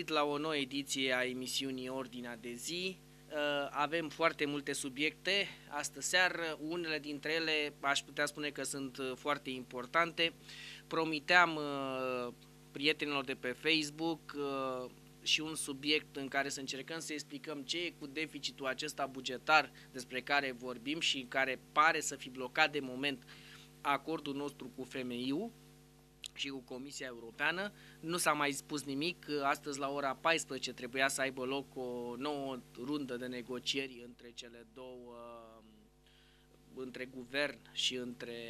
găsit la o nouă ediție a emisiunii Ordinea de zi. Uh, avem foarte multe subiecte astă seară, unele dintre ele aș putea spune că sunt uh, foarte importante. Promiteam uh, prietenilor de pe Facebook și un subiect în care să încercăm să explicăm ce e cu deficitul acesta bugetar despre care vorbim și care pare să fi blocat de moment acordul nostru cu FMI-ul și cu Comisia Europeană. Nu s-a mai spus nimic. Astăzi, la ora 14, trebuia să aibă loc o nouă rundă de negocieri între cele două, între guvern și între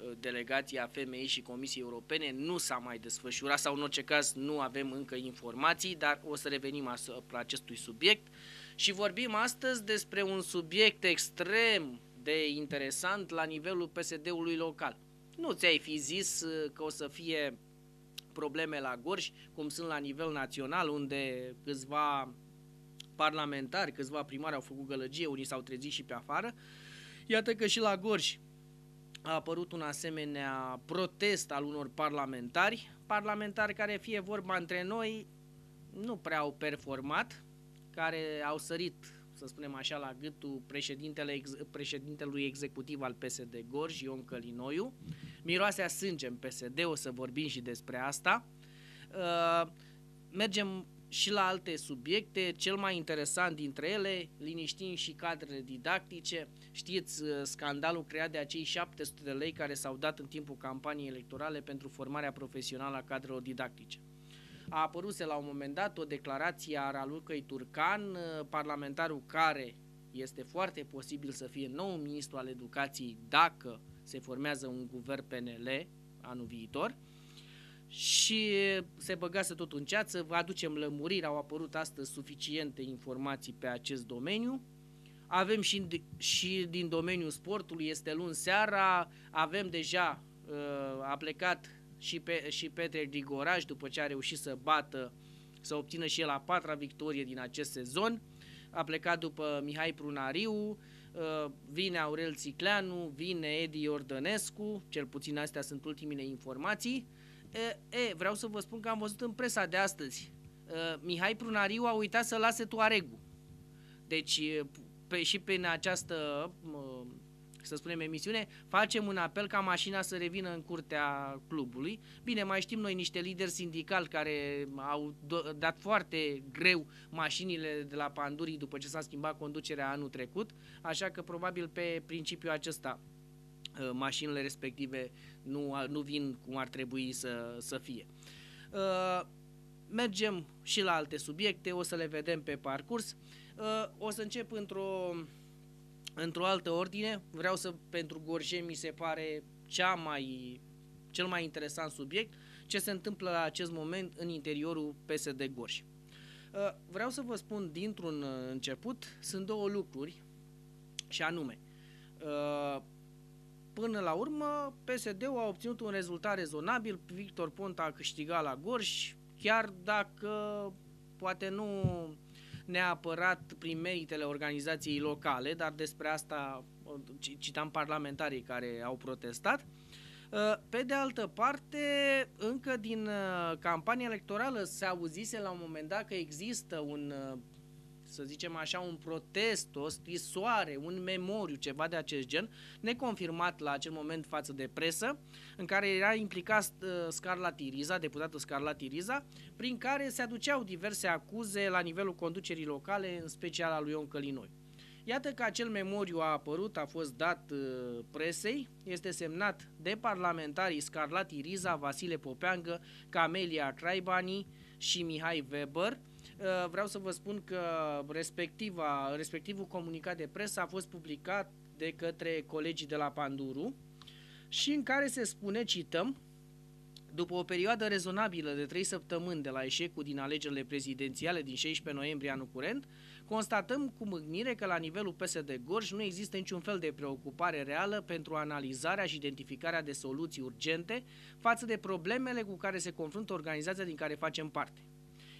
uh, delegația FMI și Comisiei Europene nu s-a mai desfășurat sau în orice caz nu avem încă informații, dar o să revenim asupra acestui subiect și vorbim astăzi despre un subiect extrem de interesant la nivelul PSD-ului local nu ți-ai fi zis uh, că o să fie probleme la Gorj, cum sunt la nivel național, unde câțiva parlamentari, câțiva primari au făcut gălăgie, unii s-au trezit și pe afară. Iată că și la Gorj a apărut un asemenea protest al unor parlamentari, parlamentari care, fie vorba între noi, nu prea au performat, care au sărit, să spunem așa, la gâtul președintele, președintelui executiv al PSD Gorj, Ion Călinoiu, Miroase a sânge în PSD, o să vorbim și despre asta. Uh, mergem și la alte subiecte, cel mai interesant dintre ele, liniștim și cadrele didactice. Știți uh, scandalul creat de acei 700 de lei care s-au dat în timpul campaniei electorale pentru formarea profesională a cadrelor didactice. A apărut la un moment dat o declarație a Ralucăi Turcan, uh, parlamentarul care este foarte posibil să fie nou ministru al educației dacă se formează un guvern PNL anul viitor și se băgase tot în ceață, vă aducem lămuriri, au apărut astăzi suficiente informații pe acest domeniu. Avem și, și din domeniul sportului, este luni seara, avem deja, uh, a plecat și, pe, și Petre Grigoraș după ce a reușit să bată, să obțină și el a patra victorie din acest sezon. A plecat după Mihai Prunariu, Uh, vine Aurel Țicleanu, vine Edi Ordănescu, cel puțin astea sunt ultimile informații. E, uh, e, vreau să vă spun că am văzut în presa de astăzi, uh, Mihai Prunariu a uitat să lase Tuaregu. Deci pe, și prin această să spunem, emisiune, facem un apel ca mașina să revină în curtea clubului. Bine, mai știm noi niște lideri sindicali care au dat foarte greu mașinile de la Pandurii după ce s-a schimbat conducerea anul trecut, așa că probabil pe principiul acesta uh, mașinile respective nu, nu vin cum ar trebui să, să fie. Uh, mergem și la alte subiecte, o să le vedem pe parcurs. Uh, o să încep într-o într-o altă ordine, vreau să, pentru Gorje mi se pare cea mai, cel mai interesant subiect, ce se întâmplă la acest moment în interiorul PSD Gorj. Uh, vreau să vă spun dintr-un uh, început, sunt două lucruri și anume, uh, până la urmă PSD-ul a obținut un rezultat rezonabil, Victor Ponta a câștigat la Gorj, chiar dacă poate nu neapărat prin meritele organizației locale, dar despre asta citam parlamentarii care au protestat. Uh, pe de altă parte, încă din uh, campania electorală se auzise la un moment dat că există un uh, să zicem așa, un protest, o scrisoare, un memoriu, ceva de acest gen, neconfirmat la acel moment față de presă, în care era implicat uh, Scarla Tiriza, deputată Scarla Tiriza, prin care se aduceau diverse acuze la nivelul conducerii locale, în special a lui Ion Călinoi. Iată că acel memoriu a apărut, a fost dat uh, presei, este semnat de parlamentarii Scarlatti Riza, Vasile Popeangă, Camelia Craibani și Mihai Weber, Eh, vreau să vă spun că respectiva, respectivul comunicat de presă a fost publicat de către colegii de la Panduru și în care se spune, cităm, după o perioadă rezonabilă de trei săptămâni de la eșecul din alegerile prezidențiale din 16 noiembrie anul curent, constatăm cu mâgnire că la nivelul PSD Gorj nu există niciun fel de preocupare reală pentru analizarea și identificarea de soluții urgente față de problemele cu care se confruntă organizația din care facem parte.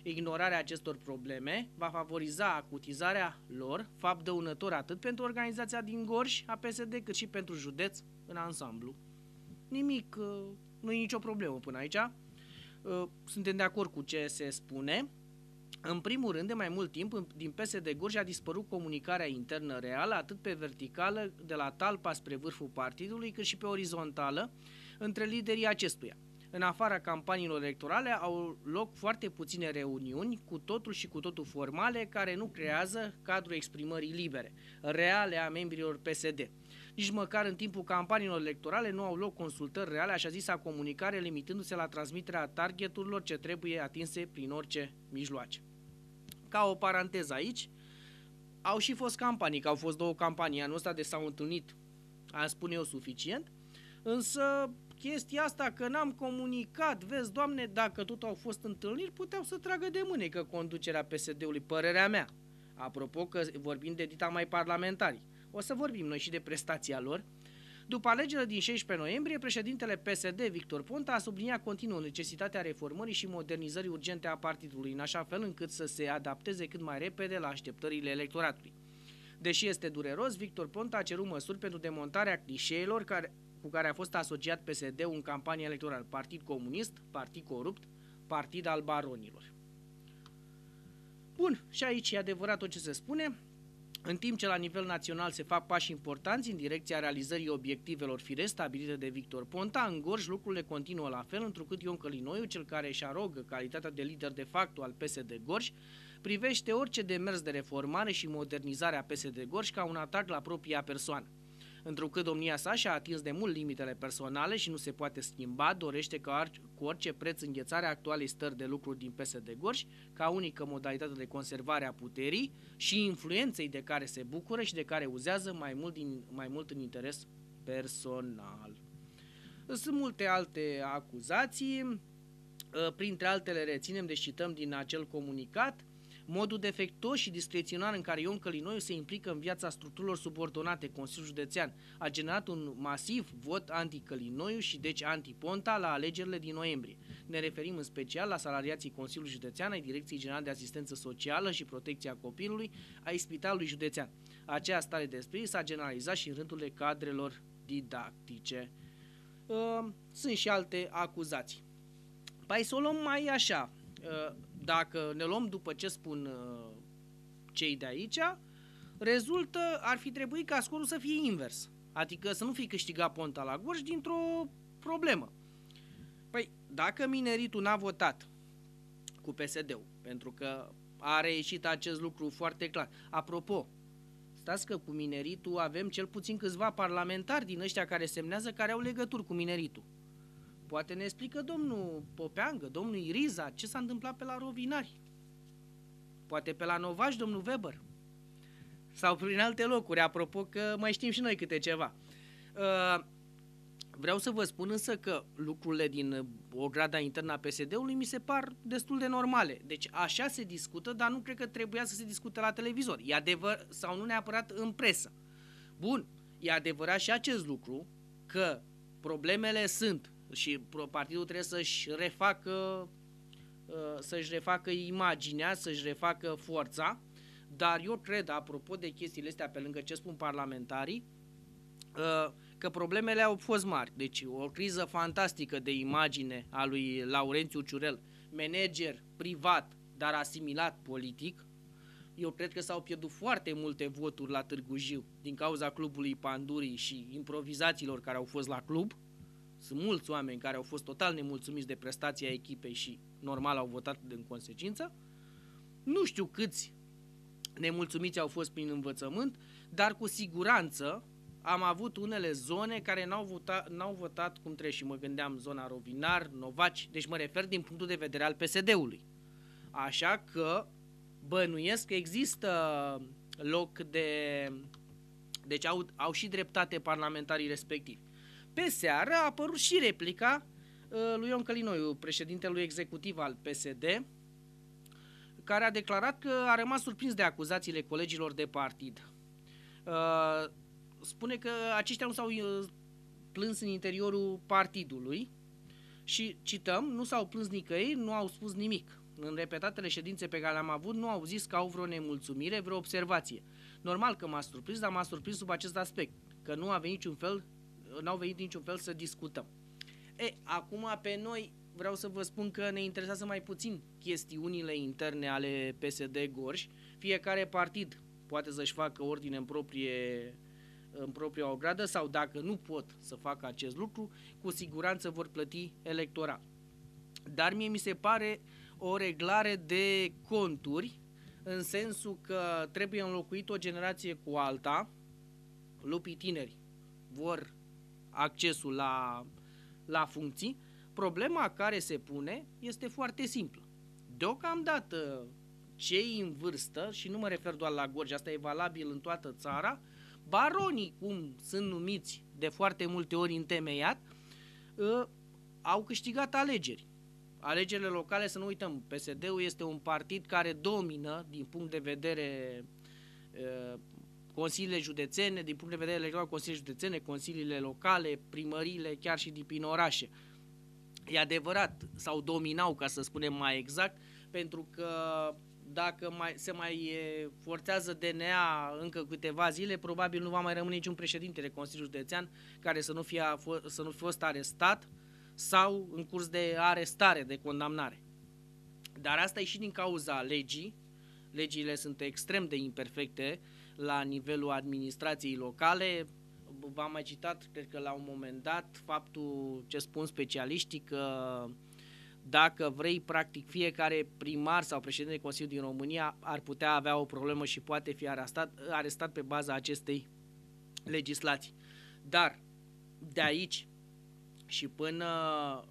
Ignorarea acestor probleme va favoriza acutizarea lor, fapt dăunător atât pentru organizația din Gorj, a PSD, cât și pentru județ în ansamblu. Nimic, uh, nu e nicio problemă până aici. Uh, suntem de acord cu ce se spune. În primul rând, de mai mult timp, din PSD Gorj a dispărut comunicarea internă reală, atât pe verticală, de la talpa spre vârful partidului, cât și pe orizontală, între liderii acestuia. În afara campaniilor electorale au loc foarte puține reuniuni, cu totul și cu totul formale, care nu creează cadrul exprimării libere, reale a membrilor PSD. Nici măcar în timpul campaniilor electorale nu au loc consultări reale, așa zisa comunicare, limitându-se la transmiterea targeturilor ce trebuie atinse prin orice mijloace. Ca o paranteză aici, au și fost campanii, că au fost două campanii anul ăsta de s-au întâlnit, am spune eu, suficient, însă chestia asta că n-am comunicat, vezi, doamne, dacă tot au fost întâlniri, puteau să tragă de mânecă conducerea PSD-ului, părerea mea. Apropo că vorbim de dita mai parlamentari. O să vorbim noi și de prestația lor. După alegerile din 16 noiembrie, președintele PSD, Victor Ponta, a subliniat continuu necesitatea reformării și modernizării urgente a partidului, în așa fel încât să se adapteze cât mai repede la așteptările electoratului. Deși este dureros, Victor Ponta a cerut măsuri pentru demontarea clișeilor care cu care a fost asociat PSD-ul în campanie electorală, Partid Comunist, Partid Corupt, Partid al Baronilor. Bun, și aici e adevărat tot ce se spune. În timp ce la nivel național se fac pași importanți în direcția realizării obiectivelor fire stabilite de Victor Ponta, în Gorj lucrurile continuă la fel, întrucât Ion Călinoiu, cel care își arogă calitatea de lider de facto al PSD Gorj, privește orice demers de reformare și modernizare a PSD Gorj ca un atac la propria persoană. Întrucât domnia sa și-a atins de mult limitele personale și nu se poate schimba, dorește ca cu orice preț înghețarea actualei stări de lucru din PSD Gorj, ca unică modalitate de conservare a puterii și influenței de care se bucură și de care uzează mai mult, din, mai mult în interes personal. Sunt multe alte acuzații, printre altele reținem, deci cităm din acel comunicat, Modul defectuos și discreționar în care Ion Călinoiu se implică în viața structurilor subordonate Consiliul Județean a generat un masiv vot anti-Călinoiu și deci anti-Ponta la alegerile din noiembrie. Ne referim în special la salariații Consiliului Județean ai Direcției Generale de Asistență Socială și Protecția Copilului ai Spitalului Județean. Aceea stare de spirit s-a generalizat și în rândurile cadrelor didactice. Ă, sunt și alte acuzații. Pai să o luăm mai așa, ă, dacă ne luăm după ce spun uh, cei de aici, rezultă, ar fi trebuit ca scorul să fie invers. Adică să nu fi câștigat Ponta la Gorj dintr-o problemă. Păi, dacă mineritul n-a votat cu PSD-ul, pentru că a reieșit acest lucru foarte clar. Apropo, stați că cu mineritul avem cel puțin câțiva parlamentari din ăștia care semnează care au legături cu mineritul. Poate ne explică domnul Popeangă, domnul Iriza, ce s-a întâmplat pe la Rovinari. Poate pe la Novaș, domnul Weber. Sau prin alte locuri, apropo că mai știm și noi câte ceva. Uh, vreau să vă spun însă că lucrurile din o grada internă a PSD-ului mi se par destul de normale. Deci așa se discută, dar nu cred că trebuia să se discute la televizor. E adevăr sau nu neapărat în presă. Bun, e adevărat și acest lucru că problemele sunt și partidul trebuie să-și refacă uh, să-și refacă imaginea, să-și refacă forța, dar eu cred, apropo de chestiile astea, pe lângă ce spun parlamentarii, uh, că problemele au fost mari. Deci o criză fantastică de imagine a lui Laurențiu Ciurel, manager privat, dar asimilat politic, eu cred că s-au pierdut foarte multe voturi la Târgu Jiu din cauza clubului Pandurii și improvizațiilor care au fost la club. Uh, sunt mulți oameni care au fost total nemulțumiți de prestația echipei și normal au votat în consecință. Nu știu câți nemulțumiți au fost prin învățământ, dar cu siguranță am avut unele zone care n-au votat, n-au votat cum trebuie și mă gândeam zona Rovinar, Novaci, deci mă refer din punctul de vedere al PSD-ului. Așa că bănuiesc că există loc de... Deci au, au și dreptate parlamentarii respectivi. Pe seară a apărut și replica uh, lui Ion Călinoiu, președintelui executiv al PSD, care a declarat că a rămas surprins de acuzațiile colegilor de partid. Uh, spune că aceștia nu s-au uh, plâns în interiorul partidului și, cităm, nu s-au plâns nicăieri, nu au spus nimic. În repetatele ședințe pe care le-am avut, nu au zis că au vreo nemulțumire, vreo observație. Normal că m-a surprins, dar m-a surprins sub acest aspect, că nu a venit niciun fel n-au venit niciun fel să discutăm. E, acum pe noi vreau să vă spun că ne interesează mai puțin chestiunile interne ale PSD Gorj. Fiecare partid poate să-și facă ordine în proprie în propria ogradă sau dacă nu pot să facă acest lucru, cu siguranță vor plăti electoral. Dar mie mi se pare o reglare de conturi în sensul că trebuie înlocuit o generație cu alta, lupii tineri vor accesul la, la funcții, problema care se pune este foarte simplă. Deocamdată cei în vârstă, și nu mă refer doar la Gorj, asta e valabil în toată țara, baronii, cum sunt numiți de foarte multe ori întemeiat, ă, au câștigat alegeri. Alegerile locale, să nu uităm, PSD-ul este un partid care domină din punct de vedere ă, consiliile județene, din punct de vedere electoral, consiliile județene, consiliile locale, primăriile, chiar și din prin orașe. E adevărat, sau dominau, ca să spunem mai exact, pentru că dacă mai, se mai forțează DNA încă câteva zile, probabil nu va mai rămâne niciun președinte de Consiliul Județean care să nu fie să nu fi fost arestat sau în curs de arestare, de condamnare. Dar asta e și din cauza legii. Legile sunt extrem de imperfecte la nivelul administrației locale. V-am mai citat, cred că la un moment dat, faptul ce spun specialiștii că dacă vrei, practic, fiecare primar sau președinte de Consiliu din România ar putea avea o problemă și poate fi arestat, arestat pe baza acestei legislații. Dar de aici și până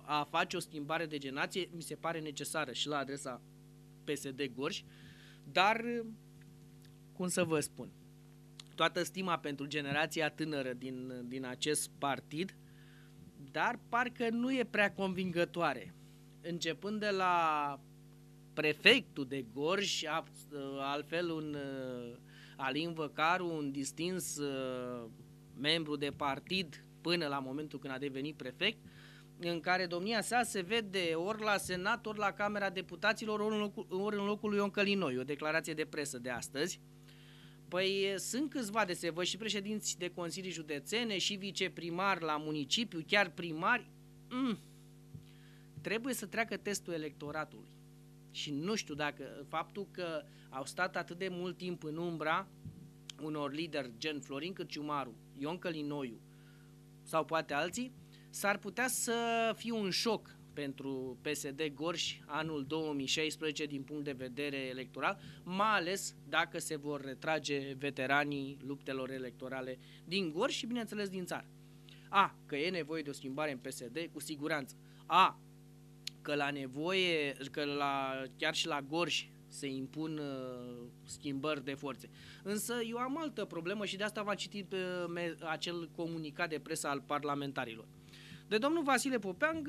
a face o schimbare de generație, mi se pare necesară și la adresa PSD Gorj, dar cum să vă spun, toată stima pentru generația tânără din, din acest partid, dar parcă nu e prea convingătoare. Începând de la prefectul de Gorj, altfel un uh, Alin Văcaru, un distins uh, membru de partid până la momentul când a devenit prefect, în care domnia sa se vede ori la Senat, ori la Camera Deputaților, ori în locul, ori în locul lui Ion Călinoi, o declarație de presă de astăzi. Uh, Păi sunt câțiva de se văd și președinți de consilii județene și viceprimar la municipiu, chiar primari. Mm. Trebuie să treacă testul electoratului. Și nu știu dacă faptul că au stat atât de mult timp în umbra unor lideri gen Florin Cârciumaru, Ion Călinoiu sau poate alții, s-ar putea să fie un șoc pentru PSD Gorj anul 2016 din punct de vedere electoral, mai ales dacă se vor retrage veteranii luptelor electorale din Gorj și, bineînțeles, din țară. A, că e nevoie de o schimbare în PSD, cu siguranță. A, că la nevoie, că la, chiar și la Gorj se impun uh, schimbări de forțe. Însă eu am altă problemă și de asta v-am citit uh, me- acel comunicat de presă al parlamentarilor de domnul Vasile Popean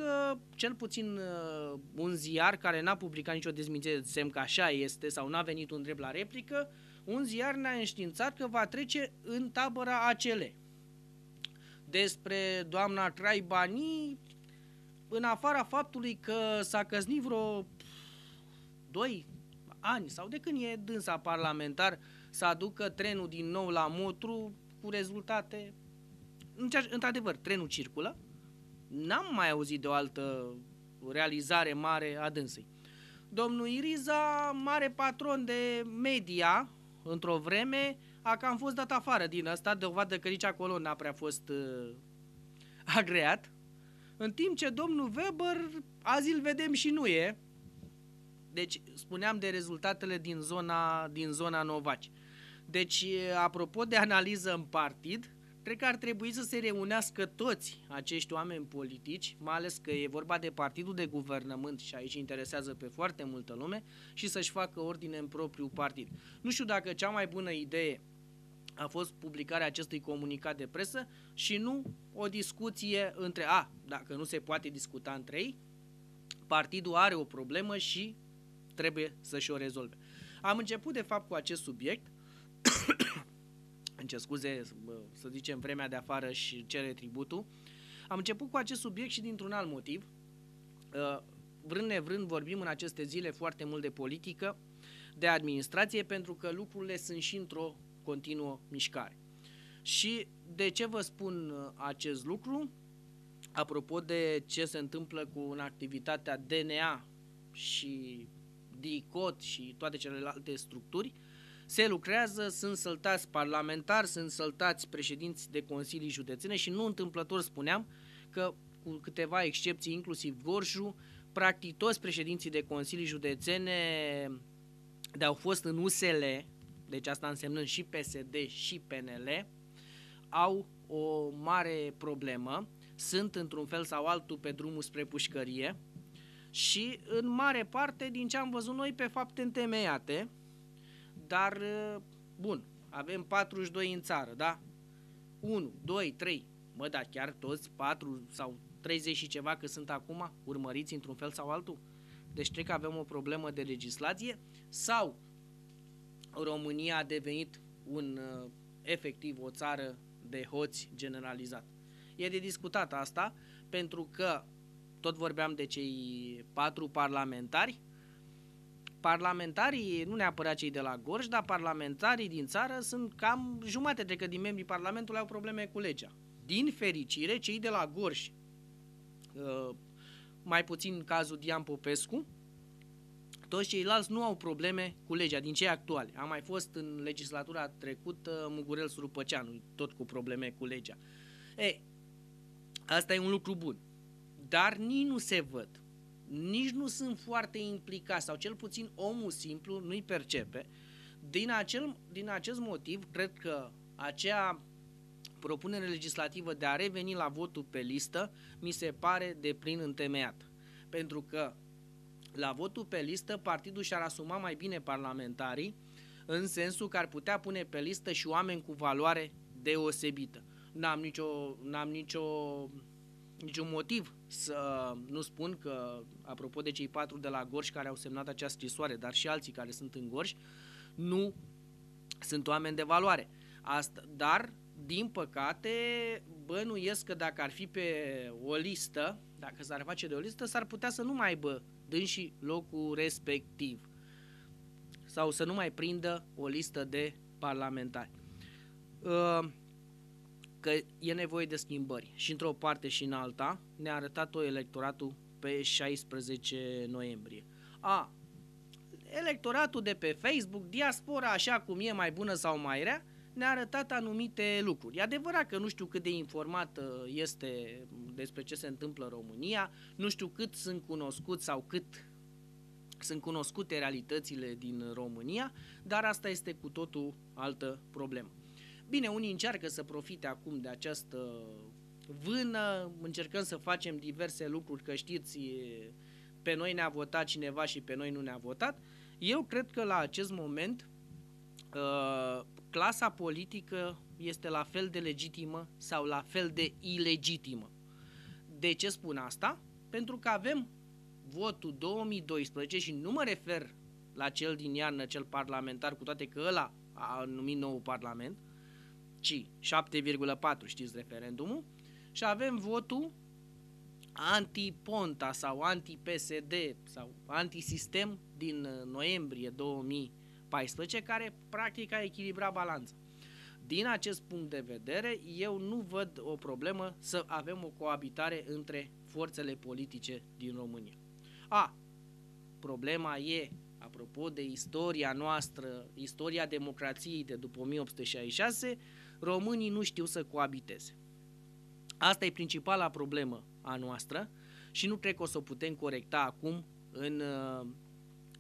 cel puțin uh, un ziar care n-a publicat nicio dezmințire, semn că așa este, sau n-a venit un drept la replică, un ziar ne-a înștiințat că va trece în tabăra ACL. Despre doamna Traibani, în afara faptului că s-a căznit vreo 2 ani sau de când e dânsa parlamentar să aducă trenul din nou la Motru cu rezultate într-adevăr, trenul circulă, n-am mai auzit de o altă realizare mare a dânsei. Domnul Iriza, mare patron de media, într-o vreme, a cam fost dat afară din asta, dovadă că nici acolo n-a prea fost uh, agreat. În timp ce domnul Weber, azi îl vedem și nu e. Deci, spuneam de rezultatele din zona, din zona Novaci. Deci, apropo de analiză în partid, Cred că ar trebui să se reunească toți acești oameni politici, mai ales că e vorba de partidul de guvernământ și aici interesează pe foarte multă lume, și să-și facă ordine în propriul partid. Nu știu dacă cea mai bună idee a fost publicarea acestui comunicat de presă și nu o discuție între, a, dacă nu se poate discuta între ei, partidul are o problemă și trebuie să-și o rezolve. Am început, de fapt, cu acest subiect în ce scuze, să zicem, vremea de afară și cere tributul. Am început cu acest subiect și dintr-un alt motiv. Ă, vrând nevrând vorbim în aceste zile foarte mult de politică, de administrație, pentru că lucrurile sunt și într-o continuă mișcare. Și de ce vă spun ă, acest lucru? Apropo de ce se întâmplă cu în activitatea DNA și DICOT și toate celelalte structuri, uh, se lucrează, sunt săltați parlamentari, sunt săltați președinți de consilii județene și nu întâmplător spuneam că cu câteva excepții, inclusiv Gorșu, practic toți președinții de consilii județene de au fost în USL, deci asta însemnând și PSD și PNL, au o mare problemă, sunt într-un fel sau altul pe drumul spre pușcărie și în mare parte din ce am văzut noi pe fapte întemeiate, dar, uh, bun, avem 42 în țară, da? 1, 2, 3, mă, da, chiar toți 4 sau 30 și ceva că sunt acum urmăriți într-un fel sau altul? Deci cred că avem o problemă de legislație sau România a devenit un uh, efectiv o țară de hoți generalizat. E de discutat asta pentru că tot vorbeam de cei patru parlamentari Parlamentarii, nu neapărat cei de la Gorj, dar parlamentarii din țară sunt cam jumate, de că din membrii Parlamentului au probleme cu legea. Din fericire, cei de la Gorj, uh, mai puțin cazul Dian Popescu, toți ceilalți nu au probleme cu legea din cei actuale. A mai fost în legislatura trecută Mugurel Surupăceanu, tot cu probleme cu legea. Ei, asta e un lucru bun, dar nici nu se văd nici nu sunt foarte implicați sau cel puțin omul simplu nu-i percepe. Din, acel, din acest motiv, cred că acea propunere legislativă de a reveni la votul pe listă mi se pare de plin întemeiat. Pentru că la votul pe listă partidul și-ar asuma mai bine parlamentarii în sensul că ar putea pune pe listă și oameni cu valoare deosebită. N-am nicio, n-am nicio niciun motiv să nu spun că, apropo de cei patru de la Gorj care au semnat această scrisoare, dar și alții care sunt în Gorj, nu sunt oameni de valoare. Asta, dar, din păcate, bănuiesc că dacă ar fi pe o listă, dacă s-ar face de o listă, s-ar putea să nu mai aibă dânsii locul respectiv sau să nu mai prindă o listă de parlamentari. Uh, că e nevoie de schimbări și într-o parte și în alta ne-a arătat-o electoratul pe 16 noiembrie. A, electoratul de pe Facebook, diaspora așa cum e mai bună sau mai rea, ne-a arătat anumite lucruri. E adevărat că nu știu cât de informat uh, este despre ce se întâmplă în România, nu știu cât sunt cunoscut sau cât sunt cunoscute realitățile din România, dar asta este cu totul altă problemă. Bine, unii încearcă să profite acum de această vână, încercăm să facem diverse lucruri, că știți, pe noi ne-a votat cineva și pe noi nu ne-a votat. Eu cred că la acest moment ă, clasa politică este la fel de legitimă sau la fel de ilegitimă. De ce spun asta? Pentru că avem votul 2012 și nu mă refer la cel din iarnă, cel parlamentar, cu toate că ăla a numit nou parlament, uh, ci 7,4, știți referendumul, și avem votul anti-Ponta sau anti-PSD sau anti-sistem din uh, noiembrie 2014, care practic a echilibrat balanța. Din acest punct de vedere, eu nu văd o problemă să avem o coabitare între forțele politice din România. A, problema e, apropo de istoria noastră, istoria democrației de după 1866, Românii nu știu să coabiteze. Asta e principala problemă a noastră și nu cred că o să o putem corecta acum în uh,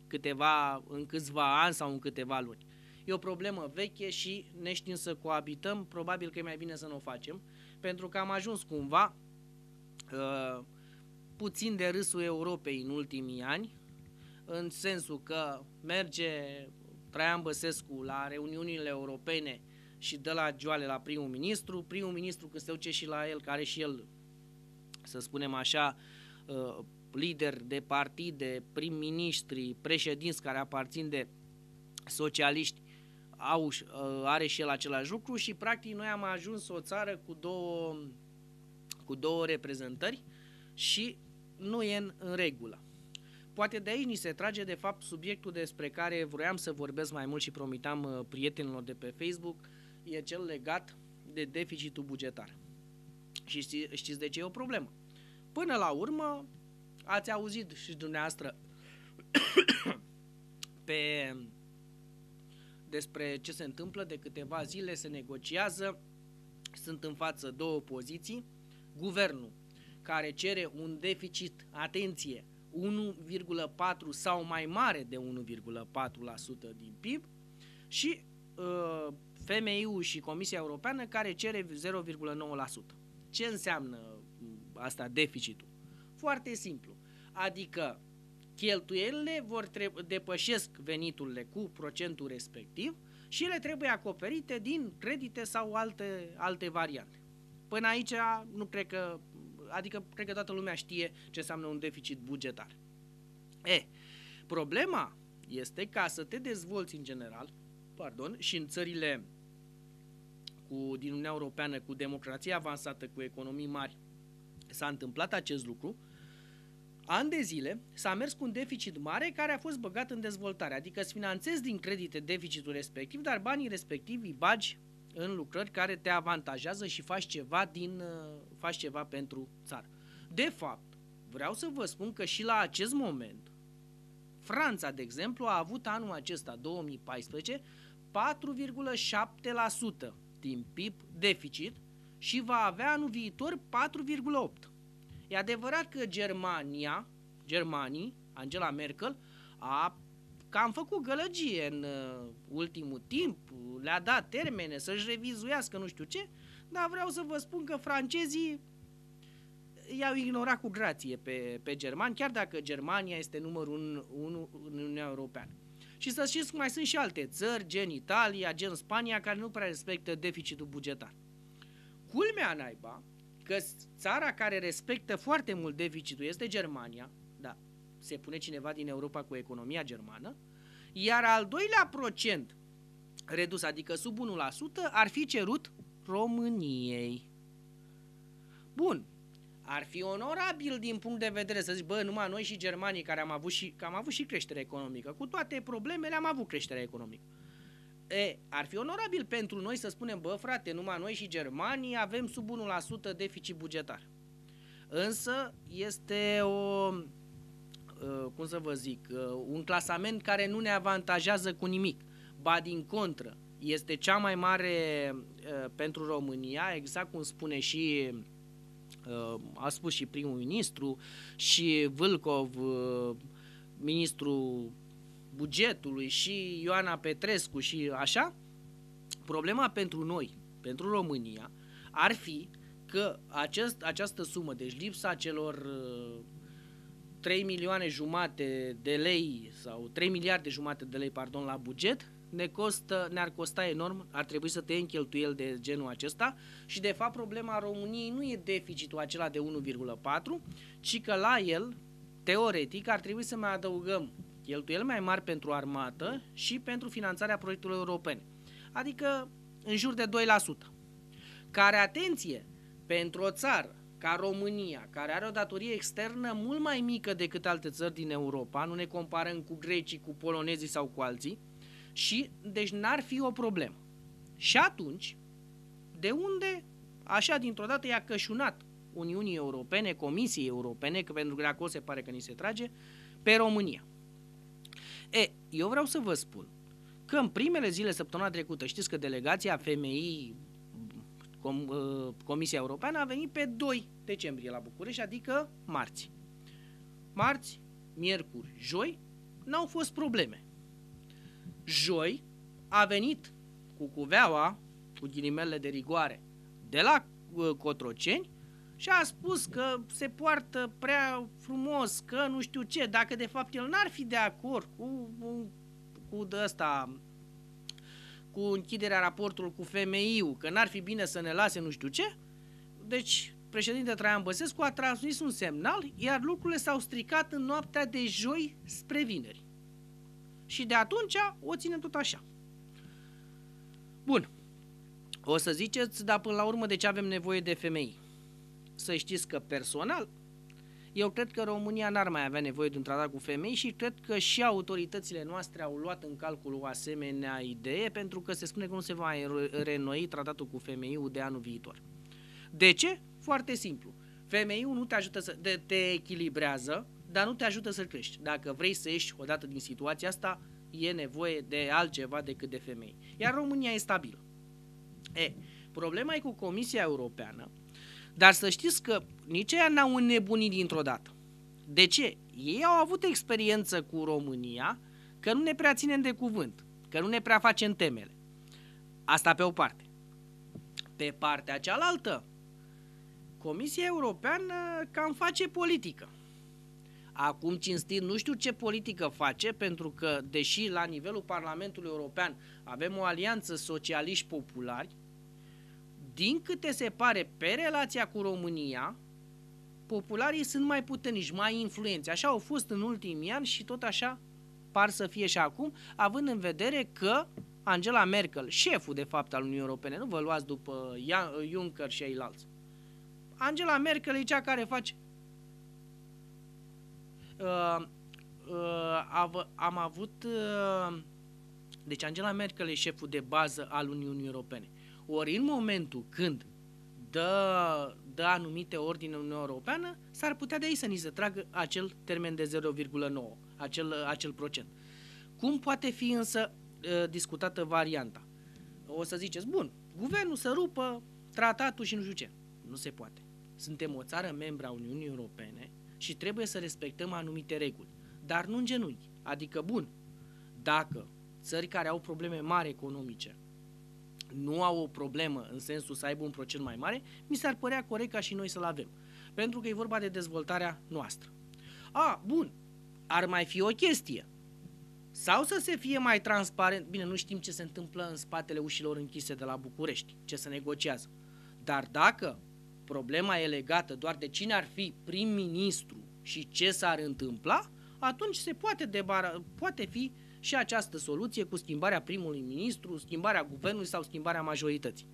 câteva, în câțiva ani sau în câteva luni. E o problemă veche și ne știm să coabităm, probabil că e mai bine să nu o facem, pentru că am ajuns cumva uh, puțin de râsul Europei în ultimii ani, în sensul că merge Traian Băsescu la reuniunile europene și dă la joale la primul ministru, primul ministru când se duce și la el, care și el, să spunem așa, uh, lider de partide, prim-ministri, președinți care aparțin de socialiști, au, uh, are și el același lucru și practic noi am ajuns o țară cu două, cu două reprezentări și nu e în, în regulă. Poate de aici ni se trage de fapt subiectul despre care vroiam să vorbesc mai mult și promitam uh, prietenilor de pe Facebook – e cel legat de deficitul bugetar. Și știți, știți de ce e o problemă? Până la urmă, ați auzit și dumneavoastră pe despre ce se întâmplă, de câteva zile se negociază, sunt în față două poziții, guvernul care cere un deficit, atenție, 1,4 sau mai mare de 1,4% din PIB și uh, FMI-ul și Comisia Europeană care cere 0,9%. Ce înseamnă mm, asta deficitul? Foarte simplu. Adică cheltuielile vor treb- depășesc veniturile cu procentul respectiv și ele trebuie acoperite din credite sau alte, alte variante. Până aici nu cred că, adică cred că toată lumea știe ce înseamnă un deficit bugetar. E, problema este ca să te dezvolți în general, pardon, și în țările cu, din Uniunea Europeană, cu democrație avansată, cu economii mari, s-a întâmplat acest lucru, An de zile s-a mers cu un deficit mare care a fost băgat în dezvoltare, adică îți finanțezi din credite deficitul respectiv, dar banii respectivi îi bagi în lucrări care te avantajează și faci ceva, din, uh, faci ceva pentru țară. De fapt, vreau să vă spun că și la acest moment, Franța, de exemplu, a avut anul acesta, 2014, 4,7% din PIB deficit și va avea anul viitor 4,8. E adevărat că Germania, Germanii, Angela Merkel, a cam făcut gălăgie în uh, ultimul timp, le-a dat termene să-și revizuiască nu știu ce, dar vreau să vă spun că francezii i-au ignorat cu grație pe, pe germani, chiar dacă Germania este numărul 1 în Uniunea Europeană. Și să știți cum mai sunt și alte țări, gen Italia, gen Spania, care nu prea respectă deficitul bugetar. Culmea naiba că țara care respectă foarte mult deficitul este Germania, da, se pune cineva din Europa cu economia germană, iar al doilea procent redus, adică sub 1%, ar fi cerut României. Bun, ar fi onorabil din punct de vedere să zici, bă, numai noi și germanii care am avut și, că am avut și creștere economică, cu toate problemele am avut creștere economică. E, ar fi onorabil pentru noi să spunem, bă, frate, numai noi și germanii avem sub 1% deficit bugetar. Însă este o, cum să vă zic, un clasament care nu ne avantajează cu nimic. Ba din contră, este cea mai mare pentru România, exact cum spune și Uh, a spus și primul ministru și Vâlcov, uh, ministrul bugetului și Ioana Petrescu și așa, problema pentru noi, pentru România, ar fi că acest, această sumă, deci lipsa celor 3 uh, milioane jumate de lei sau 3 miliarde jumate de lei, pardon, la buget, ne costă, ne-ar costa enorm, ar trebui să te tăiem cheltuieli de genul acesta și de fapt problema României nu e deficitul acela de 1,4, ci că la el, teoretic, ar trebui să mai adăugăm cheltuieli mai mari pentru armată și pentru finanțarea proiectelor europene, adică în jur de 2%, care, atenție, pentru o țară ca România, care are o datorie externă mult mai mică decât alte țări din Europa, nu ne comparăm cu grecii, cu polonezii sau cu alții, și, deci, n-ar fi o problemă. Și atunci, de unde, așa, dintr-o dată, i-a cășunat Uniunii Europene, Comisiei Europene, că pentru că acolo se pare că ni se trage, pe România. E, eu vreau să vă spun că în primele zile săptămâna trecută, știți că delegația FMI Com, uh, Comisia Europeană a venit pe 2 decembrie la București, adică marți. Marți, miercuri, joi, n-au fost probleme joi a venit cu cuveaua, cu ghilimele de rigoare, de la uh, Cotroceni și a spus că se poartă prea frumos, că nu știu ce, dacă de fapt el n-ar fi de acord cu, cu, cu ăsta, cu închiderea raportului cu femeiul, că n-ar fi bine să ne lase nu știu ce. Deci, președintele Traian Băsescu a transmis un semnal, iar lucrurile s-au stricat în noaptea de joi spre vineri și de atunci o ținem tot așa. Bun. O să ziceți, dar până la urmă de ce avem nevoie de femei? Să știți că personal, eu cred că România n-ar mai avea nevoie de un tratat cu femei și cred că și autoritățile noastre au luat în calcul o asemenea idee pentru că se spune că nu se va renoi tratatul cu femei de anul viitor. De ce? Foarte simplu. Femeiul nu te ajută să te echilibrează, dar nu te ajută să-l crești. Dacă vrei să ieși odată din situația asta, e nevoie de altceva decât de femei. Iar România e stabilă. E, problema e cu Comisia Europeană, dar să știți că nici ea n-au înnebunit dintr-o dată. De ce? Ei au avut experiență cu România că nu ne prea ținem de cuvânt, că nu ne prea facem temele. Asta pe o parte. Pe partea cealaltă, Comisia Europeană cam face politică. Acum cinstit, nu știu ce politică face, pentru că, deși la nivelul Parlamentului European avem o alianță socialiști populari, din câte se pare pe relația cu România, popularii sunt mai puternici, mai influenți. Așa au fost în ultimii ani și tot așa par să fie și acum, având în vedere că Angela Merkel, șeful de fapt al Uniunii Europene, nu vă luați după Juncker și ei alți. Angela Merkel e cea care face uh, uh, am avut, uh, deci Angela Merkel e șeful de bază al Uniunii Europene. Ori în momentul când dă, dă anumite ordine în Uniunea Europeană, s-ar putea de aici să ni se tragă acel termen de 0,9, acel, acel procent. Cum poate fi însă discutată varianta? O să ziceți, bun, guvernul să rupă tratatul și nu știu ce. Nu se poate. Suntem o țară membra Uniunii Europene, și trebuie să respectăm anumite reguli, dar nu în genunchi, adică bun, dacă țări care au probleme mari economice nu au o problemă în sensul să aibă un procent mai mare, mi s-ar părea corect ca și noi să-l avem. Pentru că e vorba de dezvoltarea noastră. A, bun, ar mai fi o chestie. Sau să se fie mai transparent, bine, nu știm ce se întâmplă în spatele ușilor închise de la București, ce se negociază. Dar dacă problema e legată doar de cine ar fi prim-ministru și ce s-ar întâmpla, atunci se poate, debara, poate fi și această soluție cu schimbarea primului ministru, schimbarea guvernului sau schimbarea majorității.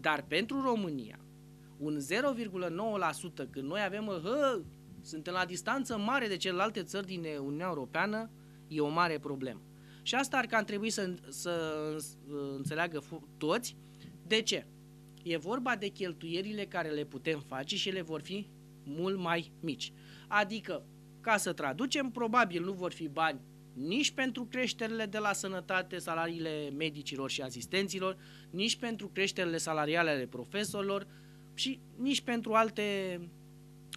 Dar pentru România, un 0,9% când noi avem, hă, suntem la distanță mare de celelalte țări din Uniunea Europeană, e o mare problemă. Și asta ar ca trebui să, să înțeleagă toți. De ce? E vorba de cheltuierile care le putem face și ele vor fi mult mai mici. Adică, ca să traducem, probabil nu vor fi bani nici pentru creșterile de la sănătate, salariile medicilor și asistenților, nici pentru creșterile salariale ale profesorilor și nici pentru alte,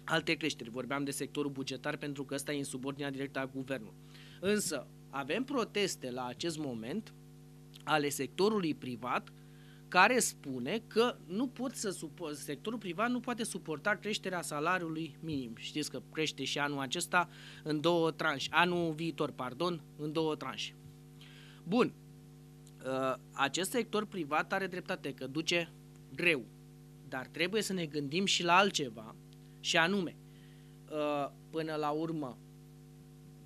alte creșteri. Vorbeam de sectorul bugetar pentru că ăsta e în subordinea directă a guvernului. Însă, avem proteste la acest moment ale sectorului privat care spune că nu pot să supo- sectorul privat nu poate suporta creșterea salariului minim. Știți că crește și anul acesta în două tranșe, anul viitor, pardon, în două tranșe. Bun, uh, acest sector privat are dreptate că duce greu, dar trebuie să ne gândim și la altceva, și anume, uh, până la urmă,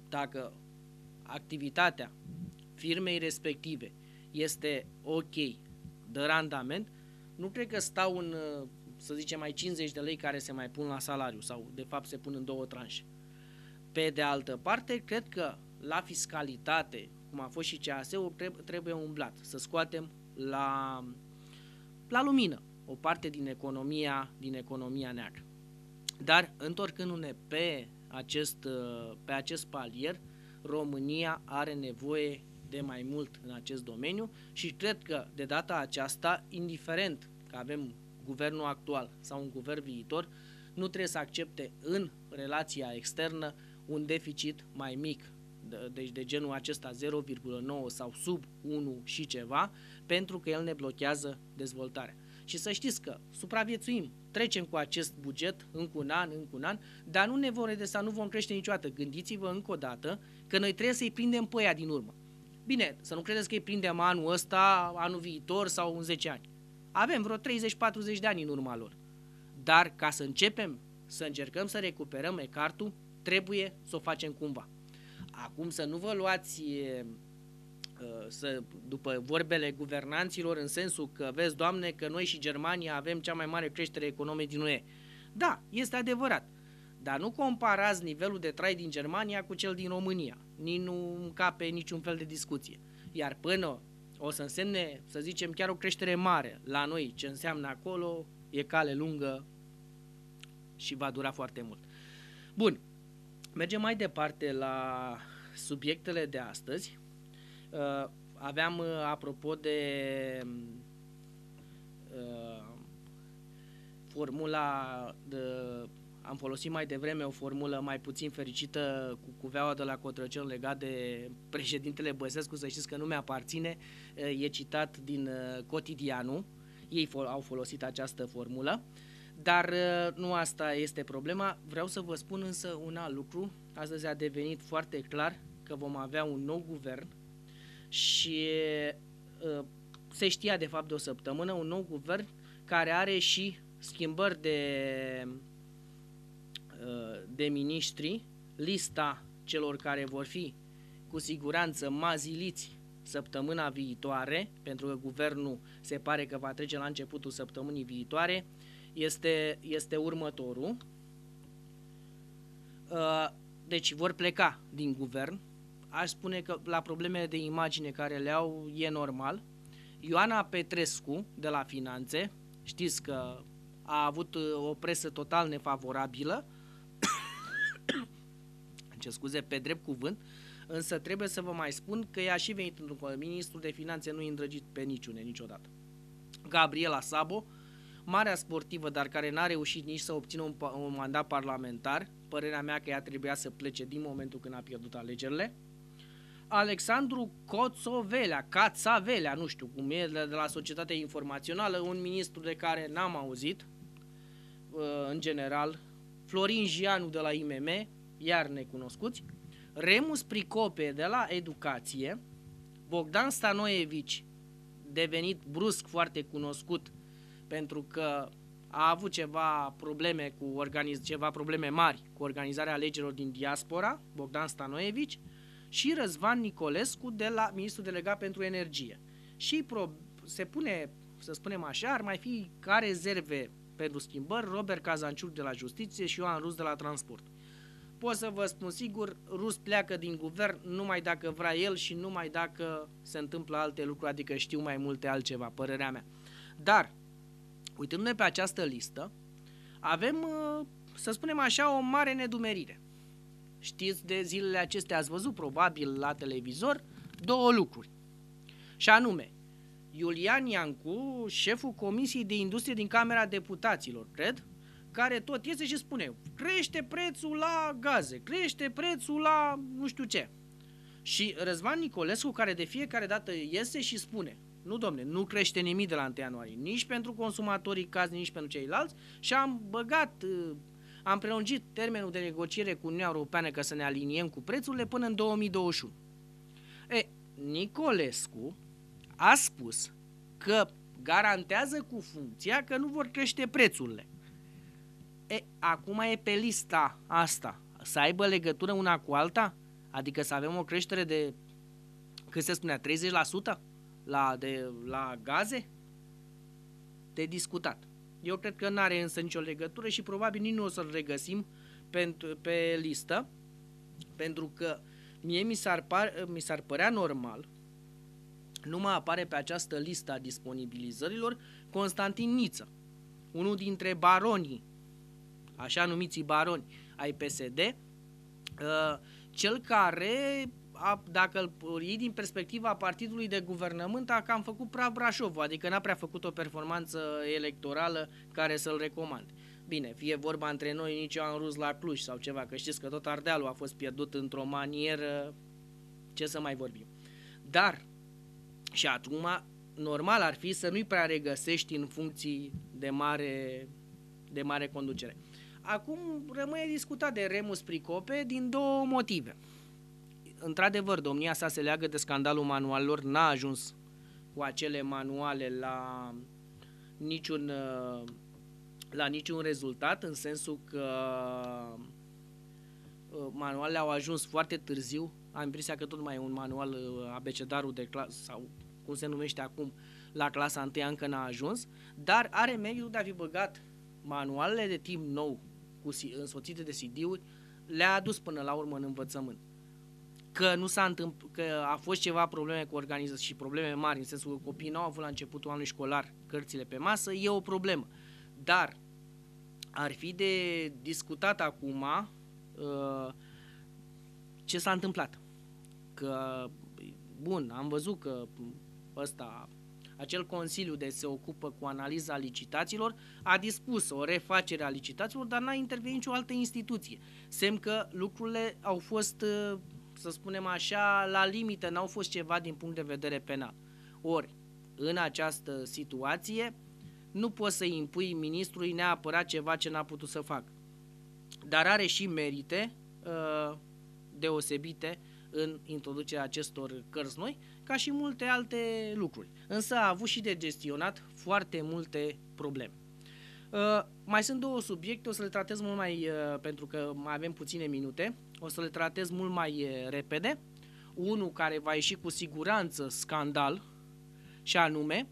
dacă activitatea firmei respective este ok, dă randament, nu cred că stau în, uh, să zicem, mai 50 de lei care se mai pun la salariu sau, de fapt, se pun în două tranșe. Pe de altă parte, cred că la fiscalitate, cum a fost și CAS-ul, trebuie umblat, să scoatem la, la lumină o parte din economia, din economia neagră. Dar, întorcându-ne pe acest, uh, pe acest palier, România are nevoie de mai mult în acest domeniu și cred că de data aceasta, indiferent că avem guvernul actual sau un guvern viitor, nu trebuie să accepte în relația externă un deficit mai mic, deci de genul acesta 0,9 sau sub 1 și ceva, pentru că el ne blochează dezvoltarea. Și să știți că supraviețuim, trecem cu acest buget încă un an, încă un an, dar nu ne vom redesa, nu vom crește niciodată. Gândiți-vă încă o dată că noi trebuie să-i prindem pe aia din urmă. Bine, să nu credeți că îi prindem anul ăsta, anul viitor sau în 10 ani. Avem vreo 30-40 de ani în urma lor. Dar ca să începem să încercăm să recuperăm ecartul, trebuie să o facem cumva. Acum să nu vă luați ă, să, după vorbele guvernanților în sensul că vezi, Doamne, că noi și Germania avem cea mai mare creștere economică din UE. Da, este adevărat. Dar nu comparați nivelul de trai din Germania cu cel din România nici nu încape niciun fel de discuție. Iar până o să însemne, să zicem, chiar o creștere mare la noi, ce înseamnă acolo, e cale lungă și va dura foarte mult. Bun, mergem mai departe la subiectele de astăzi. Uh, aveam, uh, apropo de uh, formula de am folosit mai devreme o formulă mai puțin fericită cu cuveaua de la Cotrăcel legat de președintele Băsescu, să știți că nu mi-aparține, e citat din uh, cotidianul, ei au folosit această formulă, dar uh, nu asta este problema. Vreau să vă spun însă un alt lucru, astăzi a devenit foarte clar că vom avea un nou guvern și uh, se știa de fapt de o săptămână, un nou guvern care are și schimbări de Uh, de miniștri, lista celor care vor fi cu siguranță maziliți săptămâna viitoare, pentru că guvernul se pare că va trece la începutul săptămânii viitoare, este, este următorul. Uh, deci vor pleca din guvern. Aș spune că la problemele de imagine care le au e normal. Ioana Petrescu de la Finanțe, știți că a avut uh, o presă total nefavorabilă, uh, ce scuze, pe drept cuvânt, însă trebuie să vă mai spun că i-a și venit într-un ministru de finanțe nu îndrăgit pe niciune niciodată. Gabriela Sabo, marea sportivă, dar care n-a reușit nici să obțină un, un mandat parlamentar, părerea mea că ea trebuia să plece din momentul când a pierdut alegerile, Alexandru Coțovelea, Cațavelea, nu știu cum e, de la Societatea Informațională, un ministru de care n-am auzit, uh, în general, Florin Gianu de la IMM, iar necunoscuți, Remus Pricope de la Educație, Bogdan Stanoevici devenit brusc foarte cunoscut pentru că a avut ceva probleme, cu organiz- ceva probleme mari cu organizarea alegerilor din diaspora, Bogdan Stanoevici și Răzvan Nicolescu, de la ministrul delegat pentru energie. Și pro- se pune, să spunem așa, ar mai fi ca rezerve pentru schimbări Robert Cazanciuc de la Justiție și Ioan Rus de la Transport pot să vă spun sigur, Rus pleacă din guvern numai dacă vrea el și numai dacă se întâmplă alte lucruri, adică știu mai multe altceva, părerea mea. Dar, uitându-ne pe această listă, avem, uh, să spunem așa, o mare nedumerire. Știți, de zilele acestea ați văzut probabil la televizor două lucruri. Și anume, Iulian Iancu, șeful Comisiei de Industrie din Camera Deputaților, cred, care tot iese și spune crește prețul la gaze, crește prețul la nu știu ce. Și Răzvan Nicolescu, care de fiecare dată iese și spune, nu domne, nu crește nimic de la 1 ianuarie, nici pentru consumatorii caz nici pentru ceilalți și am băgat, uh, am prelungit termenul de negociere cu Uniunea Europeană ca să ne aliniem cu prețurile până în 2021. E, Nicolescu a spus că garantează cu funcția că nu vor crește prețurile. E, acum e pe lista asta. Să aibă legătură una cu alta? Adică să avem o creștere de, cât se spunea, 30% la, de, la gaze? De discutat. Eu cred că nu are însă nicio legătură și probabil nici nu o să-l regăsim pe, pe listă, pentru că mie mi s-ar, par, mi s-ar părea normal nu mai apare pe această listă a disponibilizărilor Constantin Niță, unul dintre baronii așa numiții baroni ai PSD, uh, cel care, dacă îl iei din perspectiva partidului de guvernământ, a cam făcut praf brașov, adică n-a prea făcut o performanță electorală care să-l recomand. Bine, fie vorba între noi, nici eu am rus la Cluj sau ceva, că știți că tot Ardealul a fost pierdut într-o manieră, ce să mai vorbim. Dar, și acum, normal ar fi să nu-i prea regăsești în funcții de mare, de mare conducere. Acum rămâne discutat de Remus Pricope din două motive. Într-adevăr, domnia sa se leagă de scandalul manualelor, n-a ajuns cu acele manuale la niciun, uh, la niciun rezultat, în sensul că uh, manualele au ajuns foarte târziu. Am impresia că tot mai e un manual uh, abecedarul de clasă sau cum se numește acum la clasa 1 încă n-a ajuns, dar are meriul de a fi băgat manualele de timp nou cu, însoțite de CD-uri, le-a adus până la urmă în învățământ. Că nu s-a întâmpl- că a fost ceva probleme cu organizații și probleme mari, în sensul că copiii nu au avut la începutul anului școlar cărțile pe masă, e o problemă. Dar ar fi de discutat acum uh, ce s-a întâmplat. Că, bun, am văzut că ăsta acel consiliu de se ocupă cu analiza licitațiilor, a dispus o refacere a licitațiilor, dar n-a intervenit nicio altă instituție. Semn că lucrurile au fost, ă, să spunem așa, la limită, n-au fost ceva din punct de vedere penal. Ori, în această situație, nu poți să impui ministrului neapărat ceva ce n-a putut să facă. Dar are și merite ă, deosebite în introducerea acestor cărți noi, ca și multe alte lucruri. Însă a avut și de gestionat foarte multe probleme. Uh, mai sunt două subiecte, o să le tratez mult mai, uh, pentru că mai avem puține minute, o să le tratez mult mai uh, repede. Unul care va ieși cu siguranță scandal, și anume,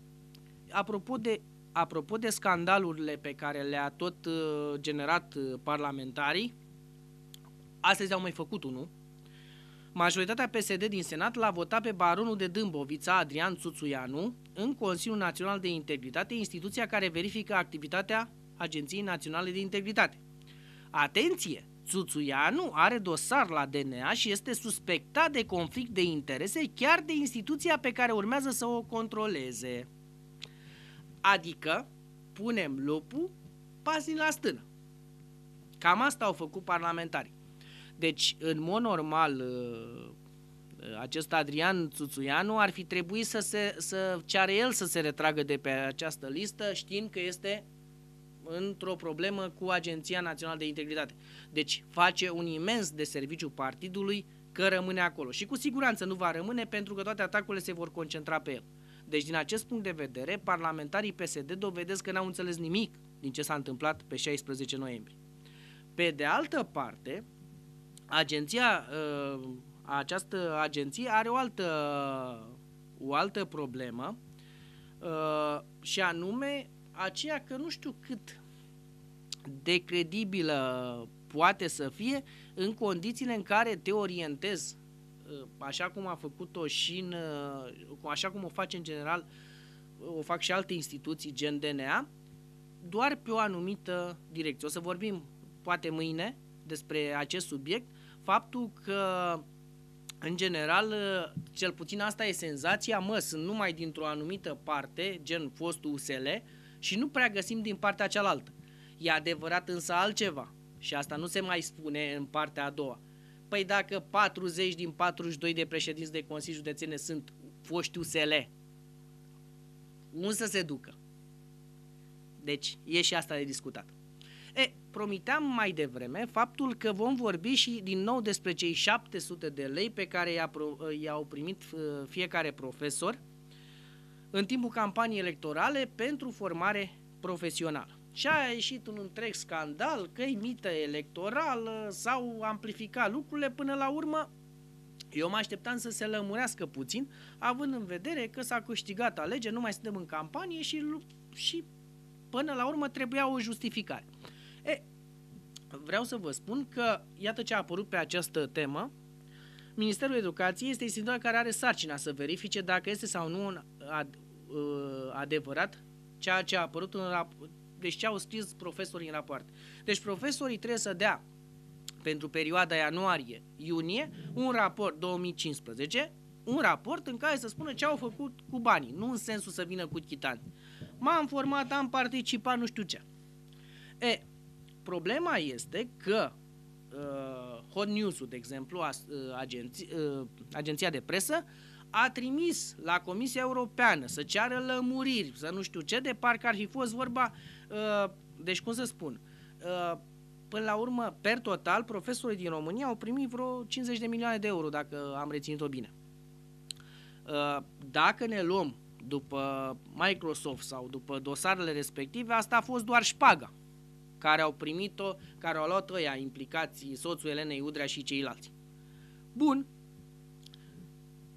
apropo de, apropo de scandalurile pe care le-a tot uh, generat uh, parlamentarii, astăzi au mai făcut unul, Majoritatea PSD din Senat l-a votat pe baronul de Dâmbovița, Adrian Țuțuianu, în Consiliul Național de Integritate, instituția care verifică activitatea Agenției Naționale de Integritate. Atenție! Țuțuianu are dosar la DNA și este suspectat de conflict de interese chiar de instituția pe care urmează să o controleze. Adică punem lupul pasin la stână. Cam asta au făcut parlamentarii. Deci, în mod normal, uh, uh, acest Adrian Țuțuianu ar fi trebuit să, se, să ceară el să se retragă de pe această listă știind că este într-o problemă cu Agenția Națională de Integritate. Deci face un imens de serviciu partidului că rămâne acolo. Și cu siguranță nu va rămâne pentru că toate atacurile se vor concentra pe el. Deci din acest punct de vedere, parlamentarii PSD dovedesc că n-au înțeles nimic din ce s-a întâmplat pe 16 noiembrie. Pe de altă parte, agenția, uh, această agenție are o altă, o altă problemă uh, și anume aceea că nu știu cât de credibilă poate să fie în condițiile în care te orientezi uh, așa cum a făcut-o și în, așa cum o face în general, o fac și alte instituții gen DNA, doar pe o anumită direcție. O să vorbim poate mâine despre acest subiect, faptul că în general, cel puțin asta e senzația, mă, sunt numai dintr-o anumită parte, gen fost USL, și nu prea găsim din partea cealaltă. E adevărat însă altceva și asta nu se mai spune în partea a doua. Păi dacă 40 din 42 de președinți de consiliu județene sunt foști USL, unde să se ducă? Deci, e și asta de discutat. E, promiteam mai devreme faptul că vom vorbi și din nou despre cei 700 de lei pe care i-au primit uh, fiecare profesor în timpul campaniei electorale pentru formare profesională. Și a ieșit un întreg scandal că e mită electorală, uh, s-au amplificat lucrurile până la urmă. Eu mă așteptam să se lămurească puțin, având în vedere că s-a câștigat alegeri, nu mai suntem în campanie și, și până la urmă trebuia o justificare. E, vreau să vă spun că iată ce a apărut pe această temă. Ministerul Educației este instituția care are sarcina să verifice dacă este sau nu un ad, uh, adevărat ceea ce a apărut în raport, deci ce au scris profesorii în raport. Deci profesorii trebuie să dea pentru perioada ianuarie-iunie un raport 2015, un raport în care să spună ce au făcut cu banii, nu în sensul să vină cu chitanți. M-am format, am participat, nu știu ce. E, Problema este că uh, Hot News-ul, de exemplu, a, uh, agenți, uh, agenția de presă, a trimis la Comisia Europeană să ceară lămuriri, să nu știu ce, de parcă ar fi fost vorba, uh, deci cum să spun, uh, până la urmă, per total, profesorii din România au primit vreo 50 de milioane de euro, dacă am reținut-o bine. Uh, dacă ne luăm după Microsoft sau după dosarele respective, asta a fost doar șpaga care au primit-o, care au luat-o ea, implicații soțul Elenei Udrea și ceilalți. Bun.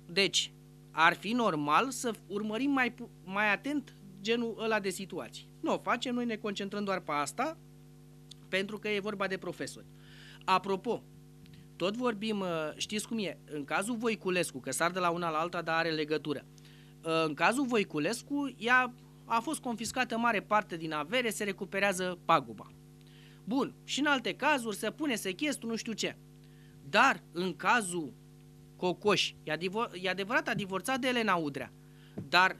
Deci, ar fi normal să urmărim mai, mai atent genul ăla de situații. Nu o facem, noi ne concentrăm doar pe asta, pentru că e vorba de profesori. Apropo, tot vorbim, ă, știți cum e, în cazul Voiculescu, că sar de la una la alta, dar are legătură. Ă, în cazul Voiculescu, ea a fost confiscată mare parte din avere, se recuperează paguba. Bun, și în alte cazuri se pune sechestru, nu știu ce. Dar în cazul Cocoș, e, adevărat, a divorțat de Elena Udrea, dar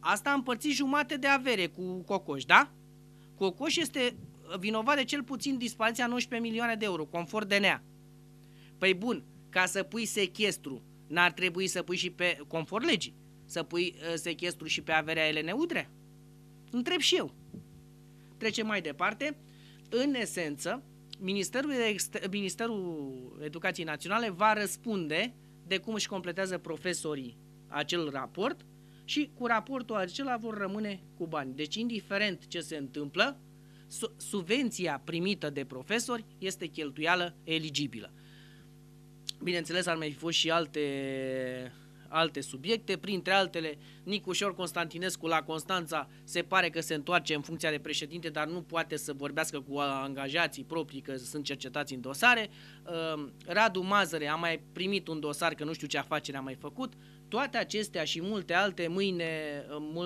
asta a împărțit jumate de avere cu Cocoș, da? Cocoș este vinovat de cel puțin dispariția 19 milioane de euro, conform DNA. Păi bun, ca să pui sechestru, n-ar trebui să pui și pe conform legii să pui uh, sechestru și pe averea ele neutre? Întreb și eu. Trecem mai departe. În esență, Ministerul, Ministerul Educației Naționale va răspunde de cum își completează profesorii acel raport și cu raportul acela vor rămâne cu bani. Deci, indiferent ce se întâmplă, subvenția primită de profesori este cheltuială eligibilă. Bineînțeles, ar mai fi fost și alte alte subiecte, printre altele Nicușor Constantinescu la Constanța se pare că se întoarce în funcția de președinte, dar nu poate să vorbească cu angajații proprii că sunt cercetați în dosare. Ehm, Radu Mazăre a mai primit un dosar că nu știu ce afacere a mai făcut. Toate acestea și multe alte mâine,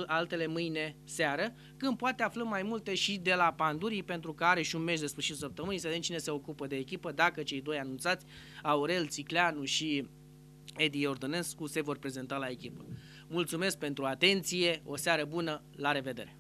altele mâine seară, când poate aflăm mai multe și de la Pandurii, pentru că are și un meci de sfârșit săptămânii, să vedem cine se ocupă de echipă, dacă cei doi anunțați, Aurel Țicleanu și Edi Iordănescu se vor prezenta la echipă. Mulțumesc pentru atenție, o seară bună, la revedere!